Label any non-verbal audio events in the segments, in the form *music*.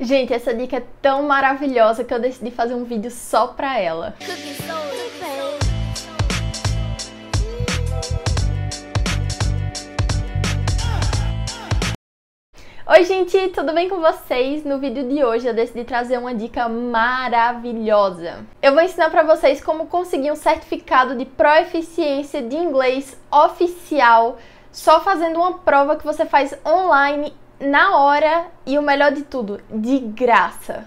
Gente, essa dica é tão maravilhosa que eu decidi fazer um vídeo só pra ela. Oi gente, tudo bem com vocês? No vídeo de hoje eu decidi trazer uma dica maravilhosa. Eu vou ensinar para vocês como conseguir um certificado de proeficiência de inglês oficial só fazendo uma prova que você faz online na hora e o melhor de tudo, de graça.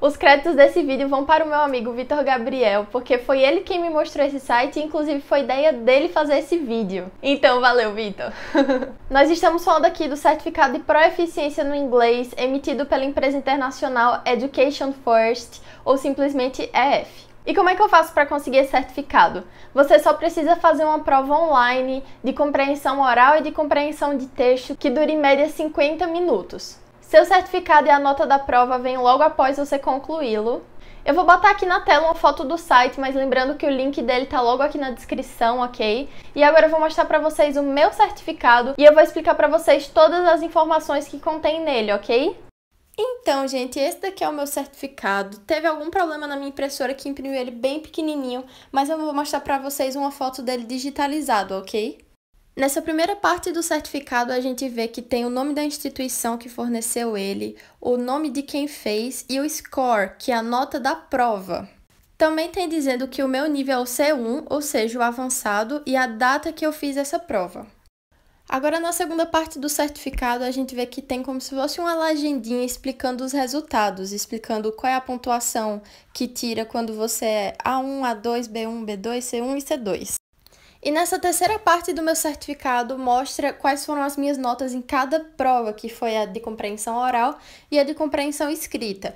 Os créditos desse vídeo vão para o meu amigo Vitor Gabriel, porque foi ele quem me mostrou esse site e inclusive foi ideia dele fazer esse vídeo. Então, valeu, Vitor! *laughs* Nós estamos falando aqui do certificado de proeficiência no inglês emitido pela empresa internacional Education First, ou simplesmente EF. E como é que eu faço para conseguir esse certificado? Você só precisa fazer uma prova online de compreensão oral e de compreensão de texto que dure em média 50 minutos. Seu certificado e a nota da prova vêm logo após você concluí-lo. Eu vou botar aqui na tela uma foto do site, mas lembrando que o link dele tá logo aqui na descrição, ok? E agora eu vou mostrar para vocês o meu certificado e eu vou explicar para vocês todas as informações que contém nele, ok? Então, gente, esse daqui é o meu certificado. Teve algum problema na minha impressora que imprimiu ele bem pequenininho, mas eu vou mostrar para vocês uma foto dele digitalizado, ok? Nessa primeira parte do certificado, a gente vê que tem o nome da instituição que forneceu ele, o nome de quem fez e o score, que é a nota da prova. Também tem dizendo que o meu nível é o C1, ou seja, o avançado, e a data que eu fiz essa prova. Agora, na segunda parte do certificado, a gente vê que tem como se fosse uma legendinha explicando os resultados, explicando qual é a pontuação que tira quando você é A1, A2, B1, B2, C1 e C2. E nessa terceira parte do meu certificado mostra quais foram as minhas notas em cada prova, que foi a de compreensão oral e a de compreensão escrita.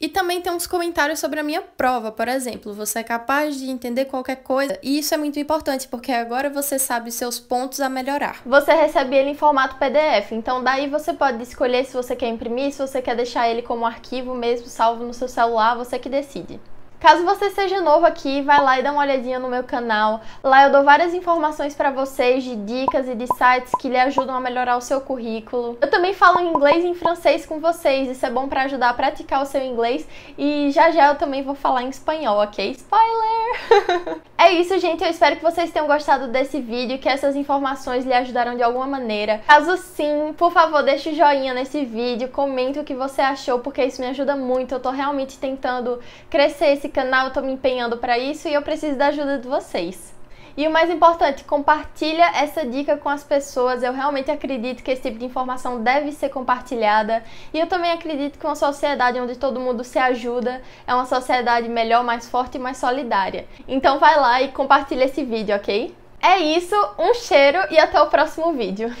E também tem uns comentários sobre a minha prova, por exemplo. Você é capaz de entender qualquer coisa. E isso é muito importante, porque agora você sabe seus pontos a melhorar. Você recebe ele em formato PDF, então daí você pode escolher se você quer imprimir, se você quer deixar ele como arquivo mesmo salvo no seu celular, você que decide. Caso você seja novo aqui, vai lá e dá uma olhadinha no meu canal. Lá eu dou várias informações para vocês de dicas e de sites que lhe ajudam a melhorar o seu currículo. Eu também falo em inglês e em francês com vocês, isso é bom para ajudar a praticar o seu inglês e já já eu também vou falar em espanhol, OK? Spoiler! *laughs* é isso, gente. Eu espero que vocês tenham gostado desse vídeo, que essas informações lhe ajudaram de alguma maneira. Caso sim, por favor, deixe o joinha nesse vídeo, comenta o que você achou, porque isso me ajuda muito. Eu tô realmente tentando crescer esse canal, eu tô me empenhando para isso e eu preciso da ajuda de vocês. E o mais importante, compartilha essa dica com as pessoas. Eu realmente acredito que esse tipo de informação deve ser compartilhada. E eu também acredito que uma sociedade onde todo mundo se ajuda é uma sociedade melhor, mais forte e mais solidária. Então vai lá e compartilha esse vídeo, ok? É isso, um cheiro e até o próximo vídeo.